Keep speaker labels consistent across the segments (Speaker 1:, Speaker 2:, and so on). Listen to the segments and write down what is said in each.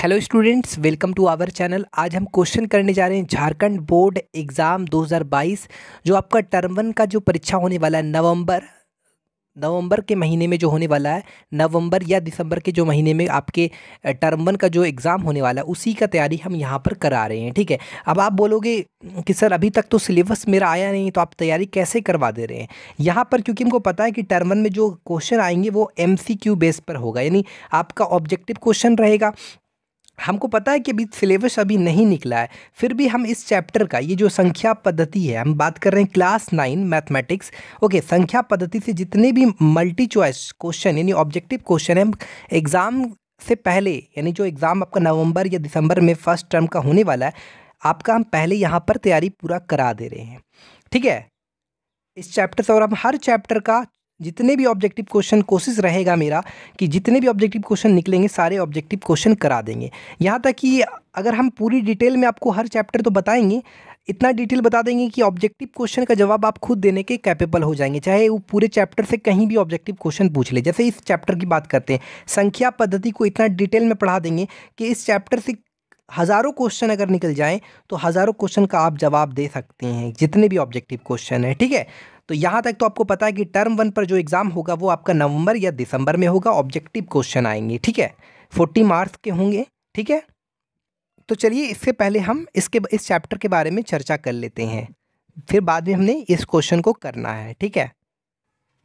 Speaker 1: hello students welcome to our channel आज हम question करने जा रहे हैं झारखंड बोर्ड एग्ज़ाम 2022 जो आपका टर्म वन का जो परीक्षा होने वाला है नवंबर नवंबर के महीने में जो होने वाला है नवंबर या दिसंबर के जो महीने में आपके टर्म वन का जो एग्ज़ाम होने वाला है उसी का तैयारी हम यहाँ पर करा रहे हैं ठीक है अब आप बोलोगे कि सर अभी तक तो सिलेबस मेरा आया नहीं तो आप तैयारी कैसे करवा दे रहे हैं यहाँ पर क्योंकि हमको पता है कि टर्म वन में जो क्वेश्चन आएंगे वो एम बेस पर होगा यानी आपका ऑब्जेक्टिव क्वेश्चन रहेगा हमको पता है कि अभी सिलेबस अभी नहीं निकला है फिर भी हम इस चैप्टर का ये जो संख्या पद्धति है हम बात कर रहे हैं क्लास नाइन मैथमेटिक्स ओके संख्या पद्धति से जितने भी मल्टी चॉइस क्वेश्चन यानी ऑब्जेक्टिव क्वेश्चन है एग्ज़ाम से पहले यानी जो एग्ज़ाम आपका नवंबर या दिसंबर में फर्स्ट टर्म का होने वाला है आपका हम पहले यहाँ पर तैयारी पूरा करा दे रहे हैं ठीक है इस चैप्टर से और हम हर चैप्टर का जितने भी ऑब्जेक्टिव क्वेश्चन कोशिश रहेगा मेरा कि जितने भी ऑब्जेक्टिव क्वेश्चन निकलेंगे सारे ऑब्जेक्टिव क्वेश्चन करा देंगे यहाँ तक कि अगर हम पूरी डिटेल में आपको हर चैप्टर तो बताएंगे इतना डिटेल बता देंगे कि ऑब्जेक्टिव क्वेश्चन का जवाब आप खुद देने के कैपेबल हो जाएंगे चाहे वो पूरे चैप्टर से कहीं भी ऑब्जेक्टिव क्वेश्चन पूछ ले जैसे इस चैप्टर की बात करते हैं संख्या पद्धति को इतना डिटेल में पढ़ा देंगे कि इस चैप्टर से हज़ारों क्वेश्चन अगर निकल जाएँ तो हज़ारों क्वेश्चन का आप जवाब दे सकते हैं जितने भी ऑब्जेक्टिव क्वेश्चन हैं ठीक है तो यहाँ तक तो आपको पता है कि टर्म वन पर जो एग्ज़ाम होगा वो आपका नवंबर या दिसंबर में होगा ऑब्जेक्टिव क्वेश्चन आएंगे ठीक है फोर्टी मार्क्स के होंगे ठीक है तो चलिए इससे पहले हम इसके इस चैप्टर के बारे में चर्चा कर लेते हैं फिर बाद में हमने इस क्वेश्चन को करना है ठीक है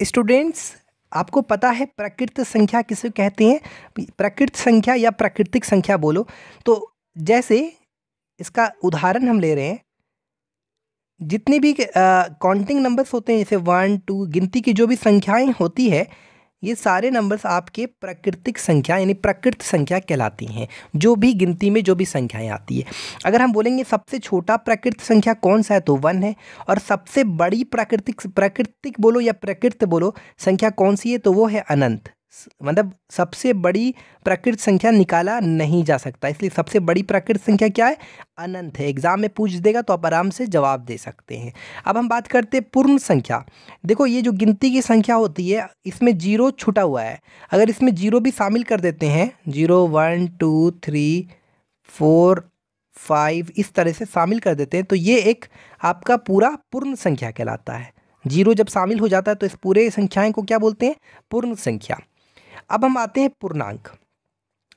Speaker 1: स्टूडेंट्स आपको पता है प्रकृत संख्या किसे कहते हैं प्रकृत संख्या या प्राकृतिक संख्या बोलो तो जैसे इसका उदाहरण हम ले रहे हैं जितने भी काउंटिंग नंबर्स होते हैं जैसे वन टू गिनती की जो भी संख्याएं होती है ये सारे नंबर्स आपके प्राकृतिक संख्या यानी प्रकृत संख्या कहलाती हैं जो भी गिनती में जो भी संख्याएं आती है अगर हम बोलेंगे सबसे छोटा प्राकृत संख्या कौन सा है तो वन है और सबसे बड़ी प्राकृतिक प्राकृतिक बोलो या प्रकृत बोलो संख्या कौन सी है तो वो है अनंत मतलब सबसे बड़ी प्राकृत संख्या निकाला नहीं जा सकता इसलिए सबसे बड़ी प्राकृत संख्या क्या है अनंत है एग्ज़ाम में पूछ देगा तो आप आराम से जवाब दे सकते हैं अब हम बात करते हैं पूर्ण संख्या देखो ये जो गिनती की संख्या होती है इसमें जीरो छुटा हुआ है अगर इसमें जीरो भी शामिल कर देते हैं zero one two three four five इस तरह से शामिल कर देते हैं तो ये एक आपका पूरा पूर्ण संख्या कहलाता है जीरो जब शामिल हो जाता है तो इस पूरे संख्याएं को क्या बोलते हैं पूर्ण संख्या अब हम आते हैं पूर्णांक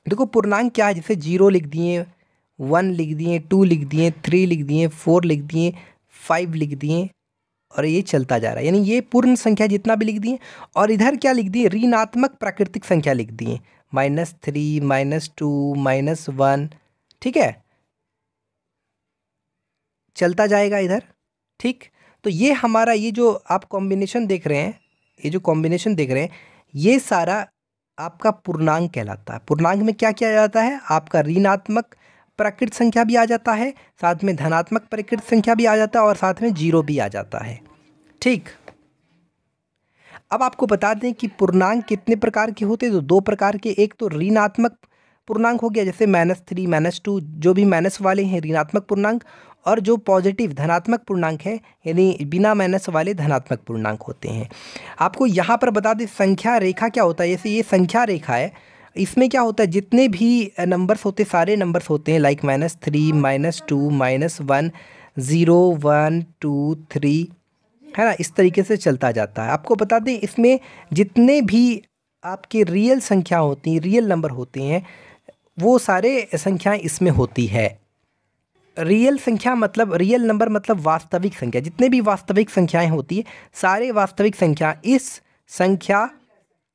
Speaker 1: देखो पूर्णांक क्या है जैसे जीरो लिख दिए वन लिख दिए टू लिख दिए थ्री लिख दिए फोर लिख दिए फाइव लिख दिए और ये चलता जा रहा है यानी ये पूर्ण संख्या जितना भी लिख दिए और इधर क्या लिख दिए ऋणात्मक प्राकृतिक संख्या लिख दिए minus three minus two minus one ठीक है चलता जाएगा इधर ठीक तो ये हमारा ये जो आप कॉम्बिनेशन देख रहे हैं ये जो कॉम्बिनेशन देख रहे हैं ये सारा आपका पूर्णांग कहलाता है पूर्णांग में क्या किया जाता है आपका ऋणात्मक प्रकृत संख्या भी आ जाता है साथ में धनात्मक प्रकृत संख्या भी आ जाता है और साथ में जीरो भी आ जाता है ठीक अब आपको बता दें कि पूर्णांग कितने प्रकार के होते हैं तो दो प्रकार के एक तो ऋणात्मक पूर्णांक हो गया जैसे माइनस थ्री माइनस टू जो भी माइनस वाले हैं ऋणात्मक पूर्णांक और जो पॉजिटिव धनात्मक पूर्णांक है यानी बिना माइनस वाले धनात्मक पूर्णांक होते हैं आपको यहाँ पर बता दें संख्या रेखा क्या होता है जैसे ये संख्या रेखा है इसमें क्या होता है जितने भी नंबर्स होते सारे नंबर्स होते हैं like minus three minus two minus one zero one two three है ना इस तरीके से चलता जाता है आपको बता दें इसमें जितने भी आपके रियल संख्या होती हैं रियल नंबर होते हैं वो सारे संख्याएं इसमें होती है रियल संख्या मतलब रियल नंबर मतलब वास्तविक संख्या जितने भी वास्तविक संख्याएं होती है सारे वास्तविक संख्या इस संख्या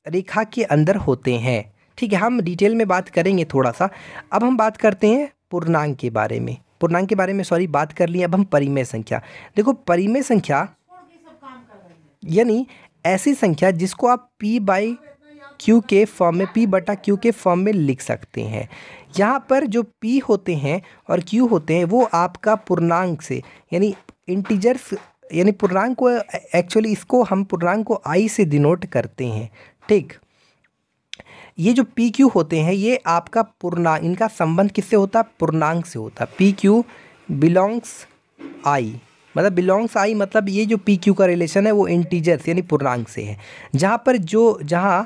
Speaker 1: रेखा के अंदर होते हैं ठीक है हम डिटेल में बात करेंगे थोड़ा सा अब हम बात करते हैं पूर्णांक के बारे में पूर्णांक के बारे में सॉरी बात कर ली अब हम परिमेय संख्या देखो परिमेय संख्या यानी ऐसी संख्या जिसको आप पी बाई क्यू के फॉर्म में पी बटा क्यू के फॉर्म में लिख सकते हैं यहाँ पर जो पी होते हैं और क्यू होते हैं वो आपका पूर्णांक से यानी इंटीजर्स यानी पूर्णांक को एक्चुअली इसको हम पूर्णांक को आई से डिनोट करते हैं ठीक ये जो पी क्यू होते हैं ये आपका पूर्णांक इनका संबंध किससे होता है पूर्णांक से होता है पी क्यू बिलोंग्स आई मतलब बिलोंग्स आई मतलब ये जो पी क्यू का रिलेशन है वो इंटीजर्स यानी पूर्णांक से है जहाँ पर जो जहाँ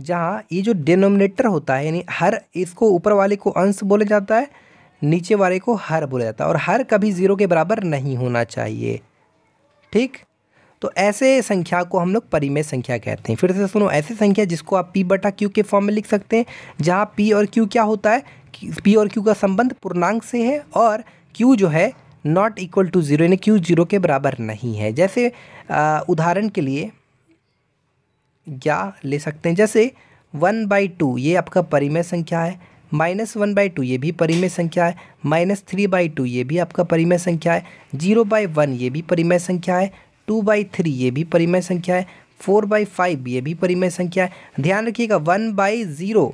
Speaker 1: जहाँ ये जो डिनोमिनेटर होता है यानी हर इसको ऊपर वाले को अंश बोला जाता है नीचे वाले को हर बोला जाता है और हर कभी ज़ीरो के बराबर नहीं होना चाहिए ठीक तो ऐसे संख्या को हम लोग परिमेय संख्या कहते हैं फिर से सुनो ऐसे संख्या जिसको आप पी बटा क्यू के फॉर्म में लिख सकते हैं जहाँ पी और क्यू क्या होता है पी और क्यू का संबंध पूर्णांक से है और क्यू जो है नॉट इक्वल टू ज़ीरो यानी क्यू जीरो के बराबर नहीं है जैसे उदाहरण के लिए या ले सकते हैं जैसे वन बाई टू ये आपका परिमेय संख्या है माइनस वन बाई टू ये भी परिमेय संख्या है माइनस थ्री बाई टू ये भी आपका परिमेय संख्या है जीरो बाई वन ये भी परिमेय संख्या है टू बाई थ्री ये भी परिमेय संख्या है फोर बाई फाइव ये भी परिमेय संख्या है ध्यान रखिएगा वन बाई ज़ीरो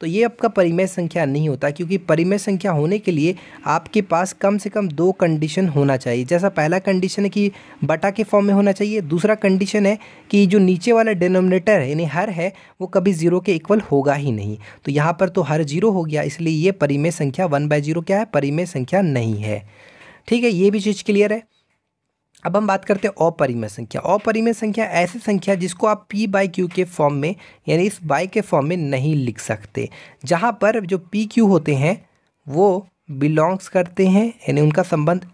Speaker 1: तो ये आपका परिमेय संख्या नहीं होता क्योंकि परिमेय संख्या होने के लिए आपके पास कम से कम दो कंडीशन होना चाहिए जैसा पहला कंडीशन है कि बटा के फॉर्म में होना चाहिए दूसरा कंडीशन है कि जो नीचे वाला डिनोमिनेटर है यानी हर है वो कभी ज़ीरो के इक्वल होगा ही नहीं तो यहाँ पर तो हर जीरो हो गया इसलिए ये परिमेय संख्या वन बाय जीरो क्या है परिमेय संख्या नहीं है ठीक है ये भी चीज़ क्लियर है अब हम बात करते हैं अपरिमेय संख्या अपरिमेय संख्या ऐसी संख्या जिसको आप पी बाई क्यू के फॉर्म में यानी इस बाई के फॉर्म में नहीं लिख सकते जहाँ पर जो पी क्यू होते हैं वो बिलोंग्स करते हैं यानी उनका संबंध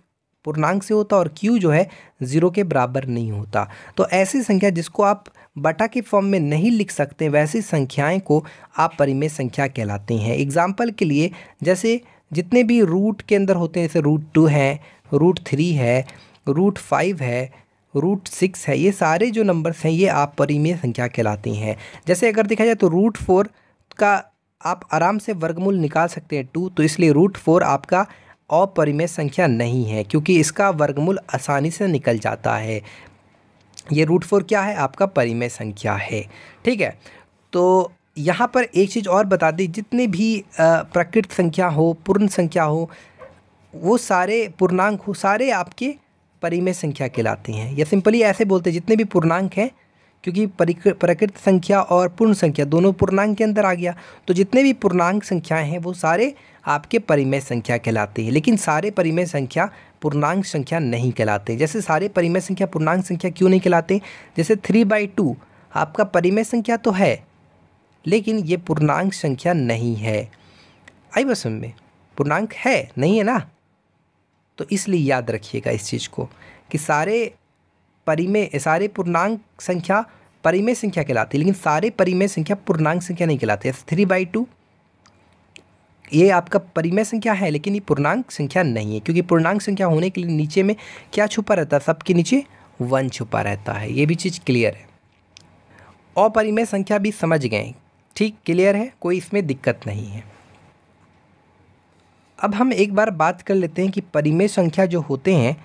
Speaker 1: पूर्णांक से होता और क्यू जो है ज़ीरो के बराबर नहीं होता तो ऐसी संख्या जिसको आप बटा के फॉर्म में नहीं लिख सकते वैसी संख्याएँ को आप परिमेय संख्या कहलाते हैं एग्जाम्पल के लिए जैसे जितने भी रूट के अंदर होते हैं जैसे रूट टू है रूट थ्री है रूट फाइव है रूट सिक्स है ये सारे जो नंबर्स हैं ये आप परिमेय संख्या कहलाती हैं जैसे अगर देखा जाए तो रूट फोर का आप आराम से वर्गमूल निकाल सकते हैं टू तो इसलिए रूट फोर आपका अपरिमेय संख्या नहीं है क्योंकि इसका वर्गमूल आसानी से निकल जाता है ये रूट फोर क्या है आपका परिमेय संख्या है ठीक है तो यहाँ पर एक चीज़ और बता दी जितने भी प्रकृत संख्या हो पूर्ण संख्या हो वो सारे पूर्णांक हो सारे आपके परिमेय संख्या कहलाती हैं या सिंपली ऐसे बोलते हैं जितने भी पूर्णांक हैं क्योंकि प्रकृत संख्या और पूर्ण संख्या दोनों पूर्णांक के अंदर आ गया तो जितने भी पूर्णांक संख्याएं हैं वो सारे आपके परिमेय संख्या कहलाते हैं लेकिन सारे परिमेय संख्या पूर्णांक संख्या नहीं कहलाते जैसे सारे परिमेय संख्या पूर्णांक संख्या क्यों नहीं कहलाते जैसे थ्री बाई टू आपका परिमेय संख्या तो है लेकिन ये पूर्णांक संख्या नहीं है आई बस में पूर्णांक है नहीं है ना तो इसलिए याद रखिएगा इस चीज़ को कि सारे परिमेय सारे पूर्णांक संख्या परिमेय संख्या कहलाती है लेकिन सारे परिमेय संख्या पूर्णांक संख्या नहीं कहलाती है थ्री बाई टू ये आपका परिमेय संख्या है लेकिन ये पूर्णांक संख्या नहीं है क्योंकि पूर्णांक संख्या होने के लिए नीचे में क्या छुपा रहता है सबके नीचे वन छुपा रहता है ये भी चीज़ क्लियर है अपरिमेय संख्या भी समझ गए ठीक क्लियर है कोई इसमें दिक्कत नहीं है अब हम एक बार बात कर लेते हैं कि परिमेय संख्या जो होते हैं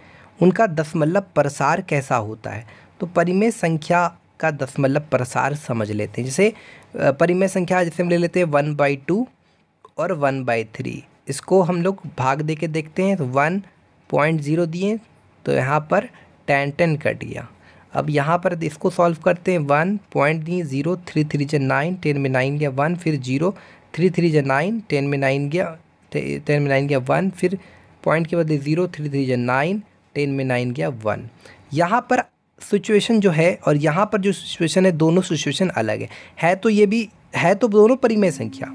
Speaker 1: उनका दशमलव प्रसार कैसा होता है तो परिमेय संख्या का दशमलव प्रसार समझ लेते हैं जैसे परिमेय संख्या जैसे हम ले लेते हैं वन बाई टू और वन बाई थ्री इसको हम लोग भाग दे के देखते हैं तो वन पॉइंट ज़ीरो दिए तो यहाँ पर टेन टेन कट गया अब यहाँ पर इसको सॉल्व करते हैं वन पॉइंट दिए ज़ीरो थ्री थ्री जो नाइन टेन में नाइन गया वन फिर जीरो थ्री थ्री जो नाइन टेन में नाइन गया टेन में नाइन गया वन फिर पॉइंट के बदले ज़ीरो थ्री थ्री जो नाइन टेन में नाइन गया वन यहाँ पर सिचुएशन जो है और यहाँ पर जो सिचुएशन है दोनों सिचुएशन अलग है है तो ये भी है तो दोनों परिमेय संख्या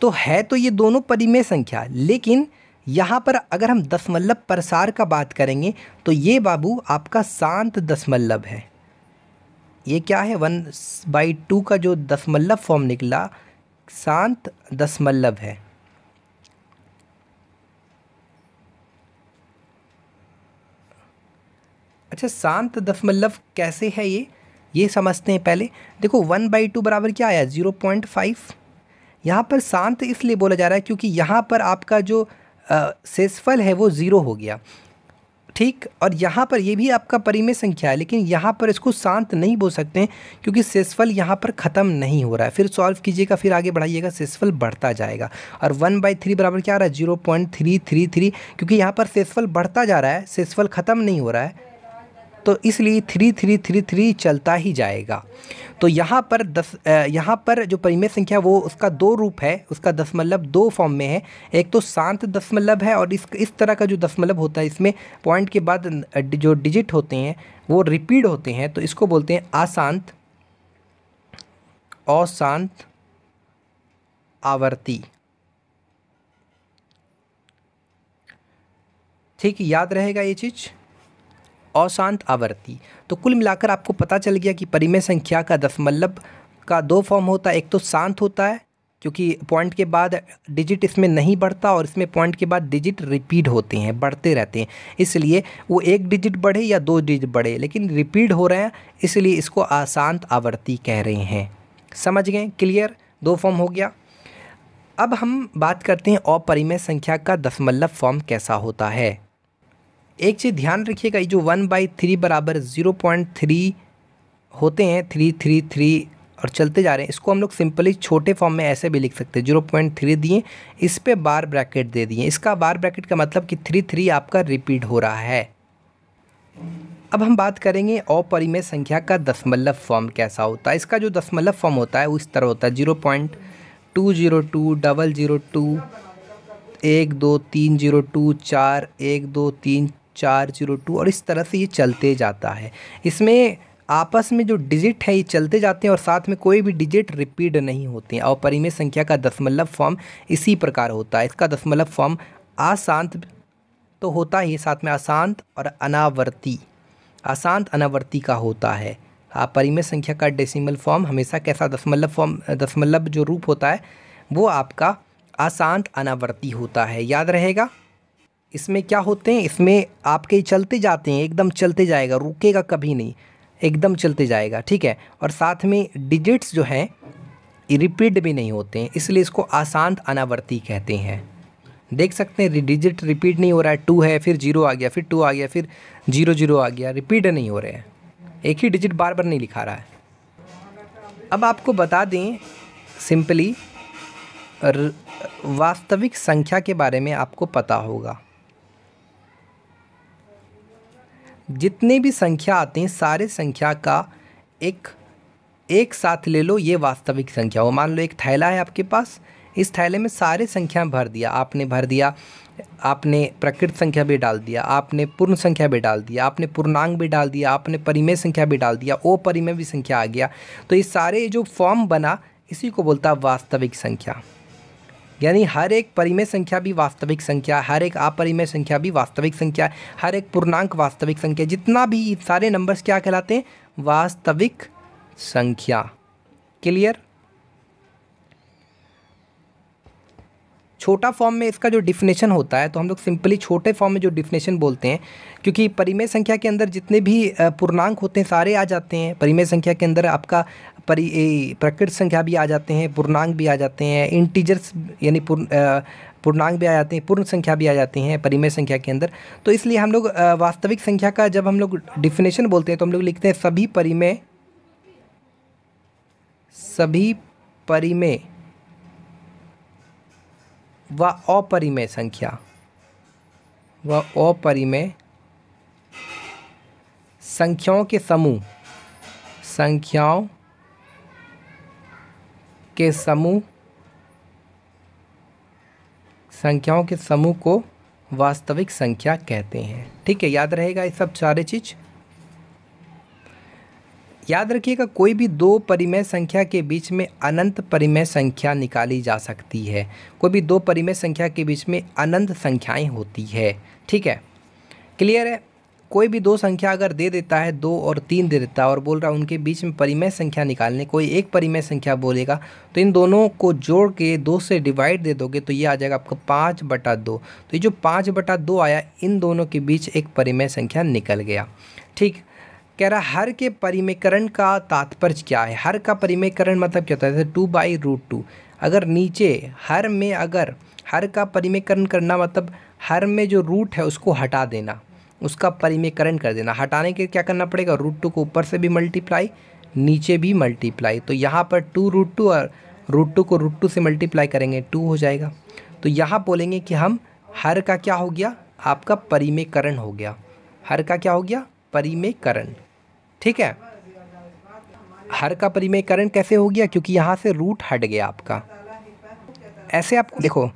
Speaker 1: तो है तो ये दोनों परिमेय संख्या लेकिन यहाँ पर अगर हम दशमलव प्रसार का बात करेंगे तो ये बाबू आपका शांत दशमलव है ये क्या है वन बाई टू का जो दशमलव फॉर्म निकला शांत दशमलव है अच्छा शांत दशमलव कैसे है ये ये समझते हैं पहले देखो वन बाई टू बराबर क्या आया ज़ीरो पॉइंट फाइव यहाँ पर शांत इसलिए बोला जा रहा है क्योंकि यहाँ पर आपका जो सेसफल है वो ज़ीरो हो गया ठीक और यहाँ पर ये भी आपका परिमेय संख्या है लेकिन यहाँ पर इसको शांत नहीं बोल सकते हैं क्योंकि सेसफल यहाँ पर ख़त्म नहीं हो रहा है फिर सॉल्व कीजिएगा फिर आगे बढ़ाइएगा सेसफल बढ़ता जाएगा और वन बाई थ्री बराबर क्या आ रहा है zero point three three three क्योंकि यहाँ पर सेसफल बढ़ता जा रहा है सेसफल ख़त्म नहीं हो रहा है तो इसलिए थ्री थ्री थ्री थ्री चलता ही जाएगा तो यहाँ पर दस यहाँ पर जो परिमेय संख्या वो उसका दो रूप है उसका दशमलव दो फॉर्म में है एक तो शांत दशमलव है और इस इस तरह का जो दशमलव होता है इसमें पॉइंट के बाद जो डिजिट होते हैं वो रिपीट होते हैं तो इसको बोलते हैं अशांत अशांत आवर्ती ठीक याद रहेगा ये चीज़ अशांत आवर्ती तो कुल मिलाकर आपको पता चल गया कि परिमेय संख्या का दशमलव का दो फॉर्म होता है एक तो शांत होता है क्योंकि पॉइंट के बाद डिजिट इसमें नहीं बढ़ता और इसमें पॉइंट के बाद डिजिट रिपीट होते हैं बढ़ते रहते हैं इसलिए वो एक डिजिट बढ़े या दो डिजिट बढ़े लेकिन रिपीट हो रहे हैं इसलिए इसको अशांत आवर्ती कह रहे हैं समझ गए क्लियर दो फॉर्म हो गया अब हम बात करते हैं अपरिमेय संख्या का दशमलव फॉर्म कैसा होता है एक चीज़ ध्यान रखिएगा ये जो वन बाई थ्री बराबर ज़ीरो पॉइंट थ्री होते हैं थ्री थ्री थ्री और चलते जा रहे हैं इसको हम लोग सिंपली छोटे फॉर्म में ऐसे भी लिख सकते हैं जीरो पॉइंट थ्री दिए इस पर बार ब्रैकेट दे दिए इसका बार ब्रैकेट का मतलब कि थ्री थ्री आपका रिपीट हो रहा है अब हम बात करेंगे अपरिमेय संख्या का दशमलव फॉर्म कैसा होता है इसका जो दशमलव फॉर्म होता है वो इस तरह होता है zero point two zero two double zero two एक दो तीन जीरो टू चार एक दो तीन चार जीरो टू और इस तरह से ये चलते जाता है इसमें आपस में जो डिजिट है ये चलते जाते हैं और साथ में कोई भी डिजिट रिपीट नहीं होते हैं और परिमेय संख्या का दशमलव फॉर्म इसी प्रकार होता है इसका दशमलव फॉर्म अशांत तो होता ही साथ में अशांत और अनावर्ती अशांत अनावर्ती का होता है आप परिमेय संख्या का डेसिमल फॉर्म हमेशा कैसा दशमलव फॉर्म दशमलव जो रूप होता है वो आपका अशांत अनावर्ती होता है याद रहेगा इसमें क्या होते हैं इसमें आपके चलते जाते हैं एकदम चलते जाएगा रुकेगा कभी नहीं एकदम चलते जाएगा ठीक है और साथ में डिजिट्स जो हैं रिपीट भी नहीं होते हैं इसलिए इसको आसान अनावर्ती कहते हैं देख सकते हैं डिजिट रिपीट नहीं हो रहा है टू है फिर जीरो आ गया फिर टू आ गया फिर जीरो जीरो आ गया रिपीट नहीं हो रहे हैं एक ही डिजिट बार बार नहीं लिखा रहा है अब आपको बता दें सिंपली वास्तविक संख्या के बारे में आपको पता होगा जितने भी संख्या आते हैं सारे संख्या का एक एक साथ ले लो ये वास्तविक संख्या हो मान लो एक थैला है आपके पास इस थैले में सारे संख्या भर दिया आपने भर दिया आपने प्रकृत संख्या भी डाल दिया आपने पूर्ण संख्या भी डाल दिया आपने पूर्णांग भी डाल दिया आपने परिमेय संख्या भी डाल दिया ओ परिमेय भी संख्या आ गया तो ये सारे जो फॉर्म बना इसी को बोलता वास्तविक संख्या यानी हर एक परिमेय संख्या भी वास्तविक संख्या हर एक अपरिमेय संख्या भी वास्तविक संख्या हर एक पूर्णांक वास्तविक संख्या जितना भी सारे नंबर्स क्या कहलाते हैं वास्तविक संख्या क्लियर छोटा फॉर्म में इसका जो डिफिनेशन होता है तो हम लोग सिंपली छोटे फॉर्म में जो डिफिनेशन बोलते हैं क्योंकि परिमेय संख्या के अंदर जितने भी पूर्णांक होते हैं सारे आ जाते हैं परिमेय संख्या के अंदर आपका परि प्रकृत संख्या भी आ जाते हैं पूर्णांक भी आ जाते हैं इंटीजर्स यानी पूर्ण पूर्णांक भी आ जाते हैं पूर्ण संख्या भी आ जाती हैं परिमेय संख्या के अंदर तो इसलिए हम लोग वास्तविक संख्या का जब हम लोग डिफिनेशन बोलते हैं तो हम लोग लिखते हैं सभी परिमेय सभी परिमेय व अपरिमेय संख्या व अपरिमेय संख्याओं के समूह संख्याओं के समूह संख्याओं के समूह को वास्तविक संख्या कहते हैं ठीक है याद रहेगा ये सब सारे चीज़ याद रखिएगा कोई भी दो परिमेय संख्या के बीच में अनंत परिमेय संख्या निकाली जा सकती है कोई भी दो परिमेय संख्या के बीच में अनंत संख्याएं होती है ठीक है क्लियर है कोई भी दो संख्या अगर दे देता है दो और तीन दे देता है और बोल रहा है उनके बीच में परिमेय संख्या निकालने कोई एक परिमेय संख्या बोलेगा तो इन दोनों को जोड़ के दो से डिवाइड दे दोगे तो ये आ जाएगा आपका पाँच बटा दो तो ये जो पाँच बटा दो आया इन दोनों के बीच एक परिमेय संख्या निकल गया ठीक कह रहा हर के परिमेकरण का तात्पर्य क्या है हर का परिमेकरण मतलब क्या होता है जैसे टू बाई रूट टू अगर नीचे हर में अगर हर का परिमेकरण करना मतलब हर में जो रूट है उसको हटा देना उसका परिमेकरण कर देना हटाने के क्या करना पड़ेगा रूट टू को ऊपर से भी मल्टीप्लाई नीचे भी मल्टीप्लाई तो यहाँ पर टू रूट टू और रूट टू को रूट टू से मल्टीप्लाई करेंगे टू हो जाएगा तो यहाँ बोलेंगे कि हम हर का क्या हो गया आपका परिमेकरण हो गया हर का क्या हो गया परिमेयकरण ठीक है हर का परिमेयकरण कैसे हो गया क्योंकि यहाँ से रूट हट गया आपका ऐसे आप देखो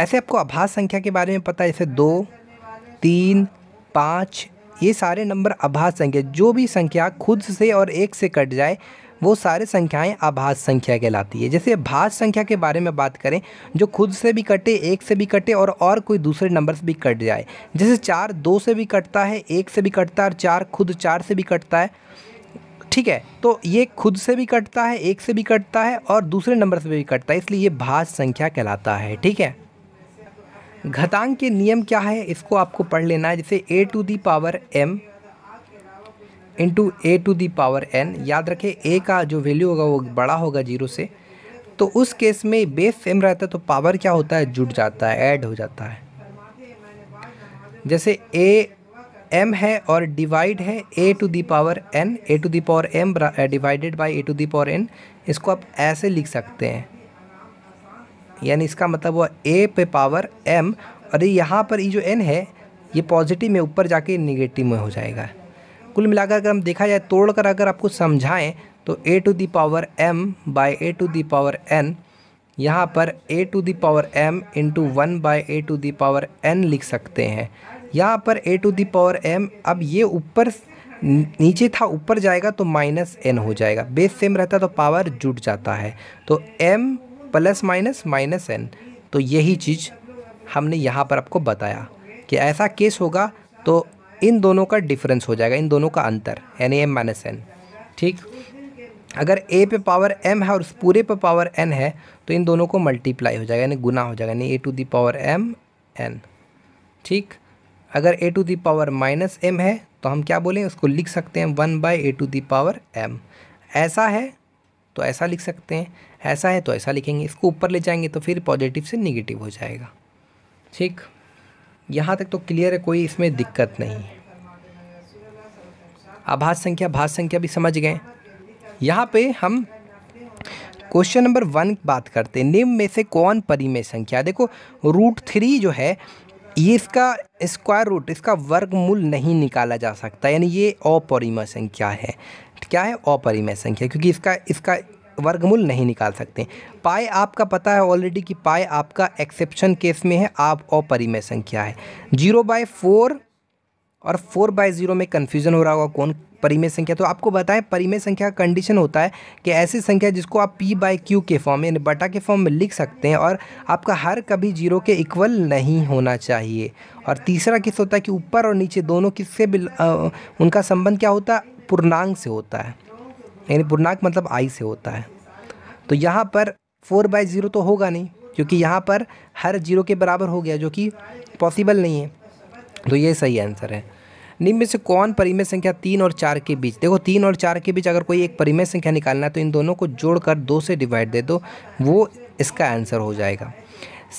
Speaker 1: ऐसे आपको आभास संख्या के बारे में पता है जैसे दो तीन पाँच ये सारे नंबर आभास संख्या जो भी संख्या खुद से और एक से कट जाए वो सारे संख्याएं आभास संख्या कहलाती है जैसे भाज संख्या के बारे में बात करें जो खुद से भी कटे एक से भी कटे और और कोई दूसरे नंबर से भी कट जाए जैसे चार दो से भी कटता है एक से भी कटता है और चार खुद चार से भी कटता है ठीक है तो ये खुद से भी कटता है एक से भी कटता है और दूसरे नंबर से भी कटता है इसलिए ये भाज संख्या कहलाता है ठीक है घतांक के नियम क्या है इसको आपको पढ़ लेना है जैसे A to the power M into A to the power N याद रखें ए का जो वैल्यू होगा वो बड़ा होगा जीरो से तो उस केस में बेस सेम रहता है तो पावर क्या होता है जुट जाता है ऐड हो जाता है जैसे ए एम है और डिवाइड है A to the power N A to the power M divided by A to the power N इसको आप ऐसे लिख सकते हैं यानी इसका मतलब वो ए पे पावर एम और यहाँ पर ये जो एन है ये पॉजिटिव में ऊपर जाके निगेटिव में हो जाएगा कुल मिलाकर अगर हम देखा जाए तोड़ कर अगर आपको समझाएं तो A to the power M by A to the power N यहाँ पर A to the power M into one by A to the power N लिख सकते हैं यहाँ पर A to the power M अब ये ऊपर नीचे था ऊपर जाएगा तो माइनस एन हो जाएगा बेस सेम रहता तो पावर जुट जाता है तो M plus minus minus N तो यही चीज़ हमने यहाँ पर आपको बताया कि ऐसा केस होगा तो इन दोनों का डिफरेंस हो जाएगा इन दोनों का अंतर यानी एम माइनस एन ठीक अगर ए पे पावर एम है और उस पूरे पे पावर एन है तो इन दोनों को मल्टीप्लाई हो जाएगा यानी गुना हो जाएगा यानी A to the power M N ठीक अगर A to the power minus M है तो हम क्या बोलें उसको लिख सकते हैं one by A to the power M ऐसा है तो ऐसा लिख सकते हैं ऐसा है तो ऐसा लिखेंगे इसको ऊपर ले जाएंगे तो फिर पॉजिटिव से निगेटिव हो जाएगा ठीक यहाँ तक तो क्लियर है कोई इसमें दिक्कत नहीं है आभास संख्या भाष संख्या भी समझ गए यहाँ पे हम क्वेश्चन नंबर वन बात करते हैं निम्न में से कौन परिमेय संख्या देखो रूट थ्री जो है ये इसका स्क्वायर रूट इसका वर्गमूल नहीं निकाला जा सकता यानी ये अपरिमय संख्या है क्या है अपरिमय संख्या क्योंकि इसका इसका वर्गमूल नहीं निकाल सकते पाए आपका पता है ऑलरेडी कि पाए आपका एक्सेप्शन केस में है आप अपरिमय संख्या है जीरो बाय फोर और फोर बाय ज़ीरो में कन्फ्यूजन हो रहा होगा कौन परिमेय संख्या तो आपको बताएं परिमेय संख्या का कंडीशन होता है कि ऐसी संख्या जिसको आप पी बाय क्यू के फॉर्म यानी बटा के फॉर्म में लिख सकते हैं और आपका हर कभी जीरो के इक्वल नहीं होना चाहिए और तीसरा किस होता है कि ऊपर और नीचे दोनों किससे उनका संबंध क्या होता है पूर्णांग से होता है यानी पूर्णांक मतलब आई से होता है तो यहाँ पर फोर बाई ज़ीरो तो होगा नहीं क्योंकि यहाँ पर हर जीरो के बराबर हो गया जो कि पॉसिबल नहीं है तो ये सही आंसर है निम्न में से कौन परिमेय संख्या तीन और चार के बीच देखो तीन और चार के बीच अगर कोई एक परिमेय संख्या निकालना है तो इन दोनों को जोड़कर दो से डिवाइड दे दो वो इसका आंसर हो जाएगा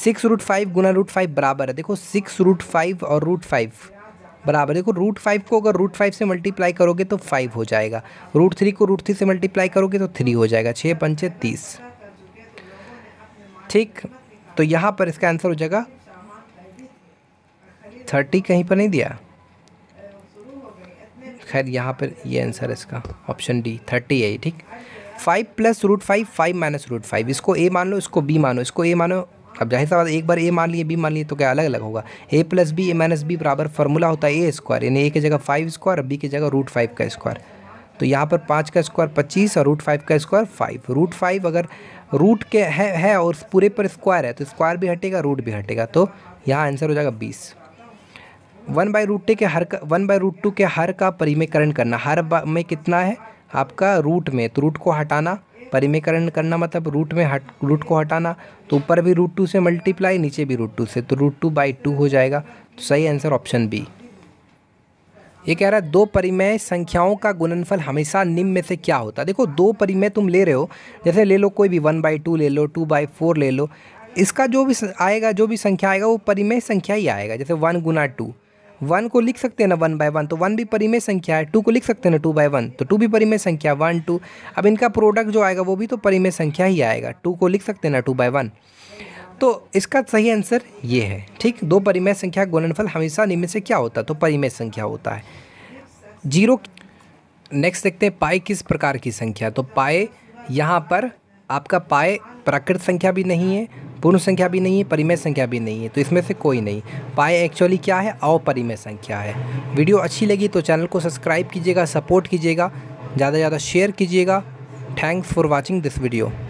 Speaker 1: सिक्स रूट फाइव गुना रूट फाइव बराबर है देखो सिक्स रूट फाइव और रूट फाइव बराबर देखो रूट फाइव को अगर रूट फाइव से मल्टीप्लाई करोगे तो फाइव हो जाएगा रूट थ्री को रूट थ्री से मल्टीप्लाई करोगे तो थ्री हो जाएगा छः पंचे तीस ठीक तो यहाँ पर इसका आंसर हो जाएगा थर्टी कहीं पर नहीं दिया खैर यहाँ पर ये आंसर है इसका ऑप्शन डी थर्टी है ठीक five plus root five five minus root five इसको ए मान लो इसको बी मानो इसको ए मानो अब जाहिर सा एक बार ए मान लिए बी मान लिए तो क्या अलग अलग होगा A plus B A minus B बराबर फार्मूला होता है ए स्क्वायर यानी ए की जगह फाइव स्क्वायर बी की जगह रूट फाइव का स्क्वायर तो यहाँ पर पाँच का स्क्वायर पच्चीस और रूट फाइव का स्क्वायर फाइव रूट फाइव अगर रूट के है है और पूरे पर स्क्वायर है तो स्क्वायर भी हटेगा रूट भी हटेगा तो यहाँ आंसर हो जाएगा बीस वन बाई रूट के हर का वन बाई रूट टू के हर का परिमेकरण करना हर में कितना है आपका रूट में तो रूट को हटाना परिमेकरण करना मतलब रूट में हट रूट को हटाना तो ऊपर भी रूट टू से मल्टीप्लाई नीचे भी रूट टू से तो रूट टू बाई टू हो जाएगा तो सही आंसर ऑप्शन बी ये कह रहा है दो परिमेय संख्याओं का गुणनफल हमेशा निम्न में से क्या होता है देखो दो परिमेय तुम ले रहे हो जैसे ले लो कोई भी वन बाई टू ले लो टू बाई फोर ले लो इसका जो भी आएगा जो भी संख्या आएगा वो परिमेय संख्या ही आएगा जैसे वन गुना टू वन को लिख सकते हैं ना वन बाय वन तो वन भी परिमेय संख्या है टू को लिख सकते हैं ना टू बाय वन तो टू भी परिमेय संख्या वन टू अब इनका प्रोडक्ट जो आएगा वो भी तो परिमेय संख्या ही आएगा टू को लिख सकते हैं ना टू बाय वन तो इसका सही आंसर ये है ठीक दो परिमेय संख्या गुणनफल हमेशा निम्न से क्या होता है तो परिमेय संख्या होता है जीरो नेक्स्ट देखते हैं पाए किस प्रकार की संख्या तो पाए यहाँ पर आपका पाए प्राकृत संख्या भी नहीं है पूर्ण संख्या भी नहीं है परिमेय संख्या भी नहीं है तो इसमें से कोई नहीं पाए एक्चुअली क्या है अपरिमेय संख्या है वीडियो अच्छी लगी तो चैनल को सब्सक्राइब कीजिएगा सपोर्ट कीजिएगा ज़्यादा से ज़्यादा शेयर कीजिएगा thanks for watching this video